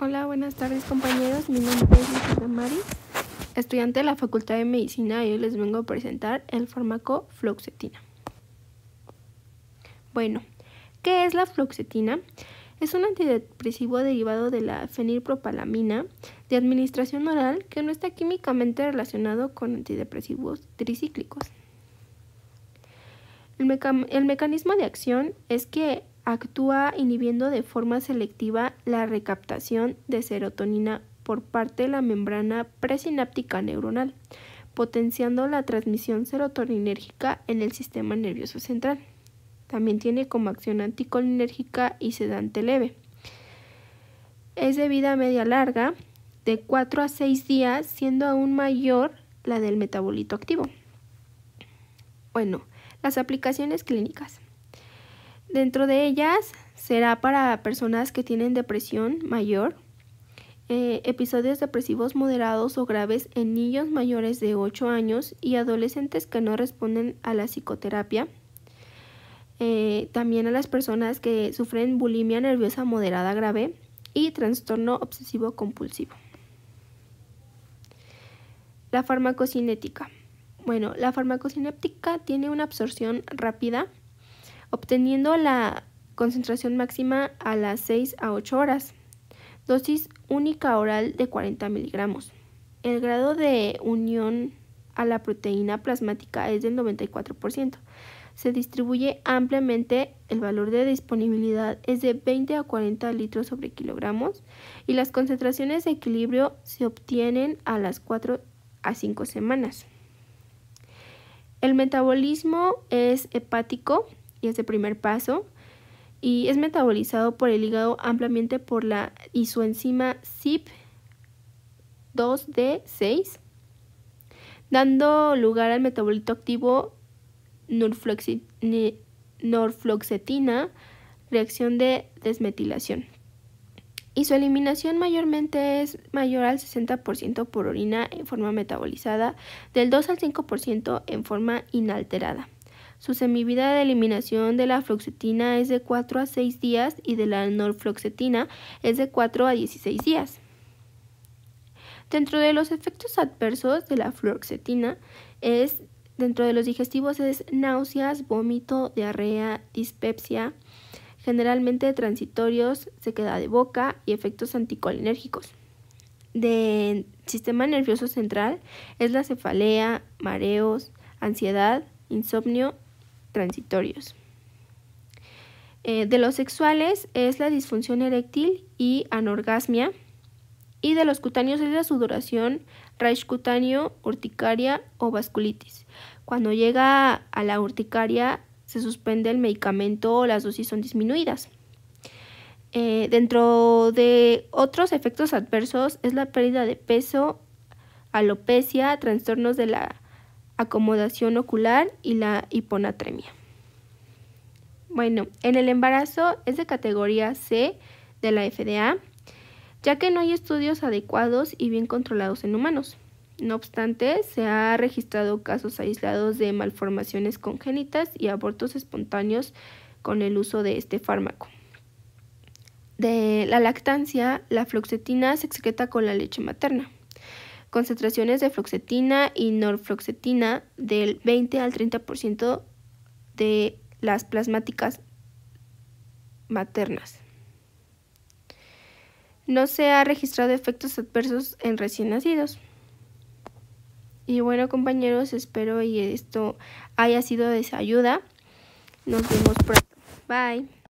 Hola, buenas tardes compañeros. Mi nombre es Lucía Mari, estudiante de la Facultad de Medicina y hoy les vengo a presentar el fármaco fluoxetina. Bueno, ¿qué es la fluoxetina? Es un antidepresivo derivado de la fenilpropalamina de administración oral que no está químicamente relacionado con antidepresivos tricíclicos. El, el mecanismo de acción es que actúa inhibiendo de forma selectiva la recaptación de serotonina por parte de la membrana presináptica neuronal, potenciando la transmisión serotoninérgica en el sistema nervioso central. También tiene como acción anticolinérgica y sedante leve. Es de vida media larga, de 4 a 6 días, siendo aún mayor la del metabolito activo. Bueno, las aplicaciones clínicas. Dentro de ellas será para personas que tienen depresión mayor, eh, episodios depresivos moderados o graves en niños mayores de 8 años y adolescentes que no responden a la psicoterapia. Eh, también a las personas que sufren bulimia nerviosa moderada grave y trastorno obsesivo compulsivo. La farmacocinética. Bueno, la farmacocinética tiene una absorción rápida obteniendo la concentración máxima a las 6 a 8 horas. Dosis única oral de 40 miligramos. El grado de unión a la proteína plasmática es del 94%. Se distribuye ampliamente, el valor de disponibilidad es de 20 a 40 litros sobre kilogramos y las concentraciones de equilibrio se obtienen a las 4 a 5 semanas. El metabolismo es hepático, y ese primer paso y es metabolizado por el hígado ampliamente por la y su CYP2D6, dando lugar al metabolito activo norfloxetina, reacción de desmetilación. Y su eliminación mayormente es mayor al 60% por orina en forma metabolizada, del 2 al 5% en forma inalterada. Su semivida de eliminación de la fluoxetina es de 4 a 6 días y de la norfloxetina es de 4 a 16 días. Dentro de los efectos adversos de la fluoxetina es dentro de los digestivos es náuseas, vómito, diarrea, dispepsia, generalmente transitorios, sequedad de boca y efectos anticolinérgicos. Del sistema nervioso central es la cefalea, mareos, ansiedad, insomnio transitorios. Eh, de los sexuales es la disfunción eréctil y anorgasmia. Y de los cutáneos es la sudoración, rash cutáneo, urticaria o vasculitis. Cuando llega a la urticaria se suspende el medicamento o las dosis son disminuidas. Eh, dentro de otros efectos adversos es la pérdida de peso, alopecia, trastornos de la acomodación ocular y la hiponatremia. Bueno, en el embarazo es de categoría C de la FDA, ya que no hay estudios adecuados y bien controlados en humanos. No obstante, se ha registrado casos aislados de malformaciones congénitas y abortos espontáneos con el uso de este fármaco. De la lactancia, la floxetina se excreta con la leche materna concentraciones de floxetina y norfloxetina del 20 al 30% de las plasmáticas maternas. No se ha registrado efectos adversos en recién nacidos. Y bueno compañeros, espero y esto haya sido de ayuda. Nos vemos pronto. Bye.